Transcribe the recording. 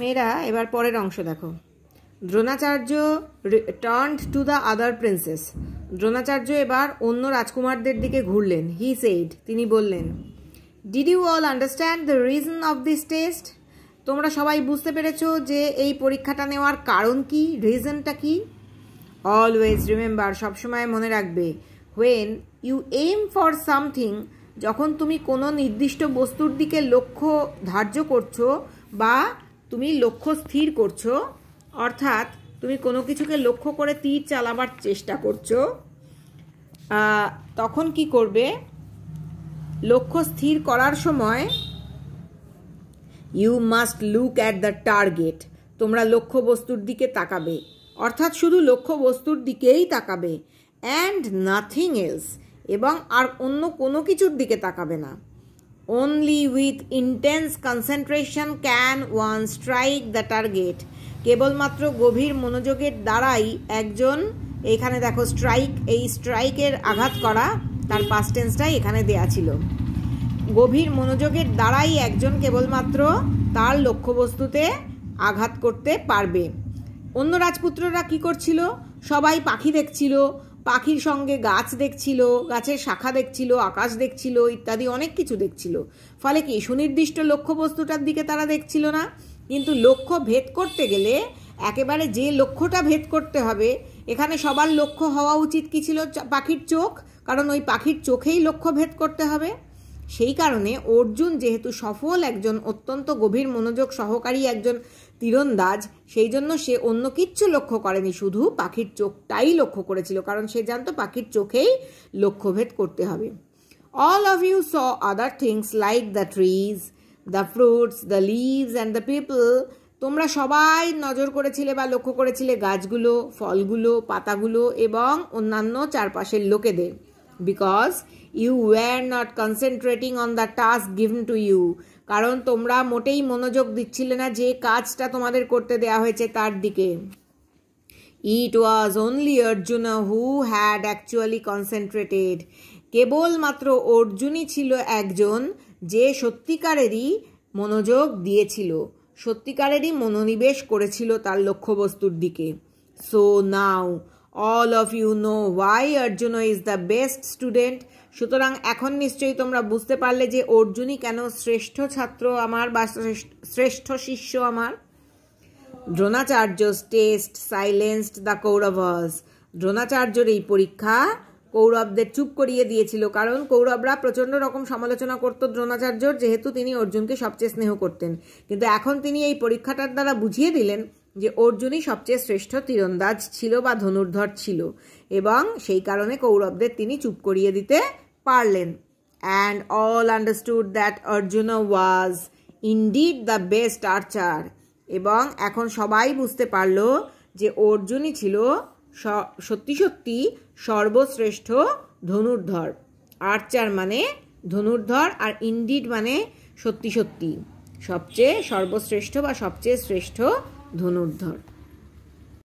মেয়েরা এবার পরের অংশ দেখো Dronacharya turned to the other princes Dronacharya এবার অন্য রাজকুমারদের দিকে ঘুরলেন হি সেইড তিনি বললেন did you all understand the reason of this test তোমরা সবাই বুঝতে পেরেছো যে এই পরীক্ষাটা নেওয়ার কারণ কি রিজনটা কি অলওয়েজ রিমেম্বার সবসময় মনে রাখবে when you aim for something যখন তুমি কোনো নির্দিষ্ট বস্তুর দিকে লক্ষ্য ধার্য করছো বা তুমি লক্ষ্য স্থির করছো অর্থাৎ তুমি কোনো কিছুকে লক্ষ্য করে তীর চালাবার চেষ্টা করছো তখন কি করবে লক্ষ্য স্থির করার সময় you must look at the target তোমরা লক্ষ্য বস্তুর দিকে তাকাবে অর্থাৎ শুধু লক্ষ্য বস্তুর দিকেই তাকাবে অ্যান্ড নাথিং এলস এবং আর অন্য কোনো কিছুর দিকে তাকাবে না only with intense concentration can one strike the target কেবলমাত্র গভীর মনোযোগের দ্বারাই একজন এখানে দেখো স্ট্রাইক এই স্ট্রাইকের আঘাত করা তার পাস্টেন্সটাই এখানে দেয়া ছিল গভীর মনোযোগের দ্বারাই একজন কেবলমাত্র তার লক্ষ্যবস্তুতে আঘাত করতে পারবে অন্য রাজপুত্ররা কি করছিল সবাই পাখি দেখছিল পাখির সঙ্গে গাছ দেখছিল গাছের শাখা দেখছিল আকাশ দেখছিল ইত্যাদি অনেক কিছু দেখছিল ফলে কি সুনির্দিষ্ট লক্ষ্যবস্তুটার দিকে তারা দেখছিল না কিন্তু লক্ষ্য ভেদ করতে গেলে একেবারে যে লক্ষ্যটা ভেদ করতে হবে এখানে সবার লক্ষ্য হওয়া উচিত কি ছিল পাখির চোখ কারণ ওই পাখির চোখেই লক্ষ্য ভেদ করতে হবে সেই কারণে অর্জুন যেহেতু সফল একজন অত্যন্ত গভীর মনোযোগ সহকারী একজন তীরন্দাজ সেই জন্য সে অন্য কিচ্ছু লক্ষ্য করেনি শুধু পাখির চোখটাই লক্ষ্য করেছিল কারণ সে জানতো পাখির চোখেই লক্ষ্যভেদ করতে হবে all of you saw other things like the trees the fruits the leaves and the people তোমরা সবাই নজর করেছিলে বা লক্ষ্য করেছিলে গাছগুলো ফলগুলো পাতাগুলো এবং অন্যান্য চারপাশের লোকেদের because you were not concentrating on the task given to you কারণ তোমরা মোটেই মনোযোগ দিচ্ছিলে না যে কাজটা তোমাদের করতে দেয়া হয়েছে তার দিকে it was only Arjuna who had actually concentrated কেবলমাত্র অর্জুনই ছিল একজন যে সত্যিকারেরই মনোযোগ দিয়েছিল সত্যিকারেরই মনোনিবেশ করেছিল তার লক্ষ্যবস্তুর দিকে so now all of you know why Arjun is the best student সুতরাং এখন নিশ্চয়ই তোমরা বুঝতে পারলে যে অর্জুনই কেন শ্রেষ্ঠ ছাত্র আমার বা শ্রেষ্ঠ শিষ্য আমার Dronacharya test silenced the Kauravas দ্রোণাচার্যর এই পরীক্ষা কৌরবদের চুপ করিয়ে দিয়েছিল কারণ কৌরবরা প্রচণ্ড রকম সমালোচনা করত দ্রোণাচার্যর যেহেতু তিনি অর্জুনকে সবচেয়ে স্নেহ করতেন কিন্তু এখন তিনি এই পরীক্ষাটার দ্বারা বুঝিয়ে দিলেন যে অর্জুনই সবচেয়ে শ্রেষ্ঠ তীরন্দাজ ছিল বা ধনুর্ধর ছিল এবং সেই কারণে কৌরবদের তিনি চুপ করিয়ে দিতে পারলেন and all understood that Arjun was indeed the best archer এবং এখন সবাই বুঝতে পারল যে অর্জুনই ছিল সত্যি সত্যি সর্বশ্রেষ্ঠ ধনুর্ধর আর্চার মানে ধনুর্ধর আর ইন্ডিড মানে সত্যি সত্যি সবচেয়ে সর্বশ্রেষ্ঠ বা সবচেয়ে শ্রেষ্ঠ ধনুর্ধর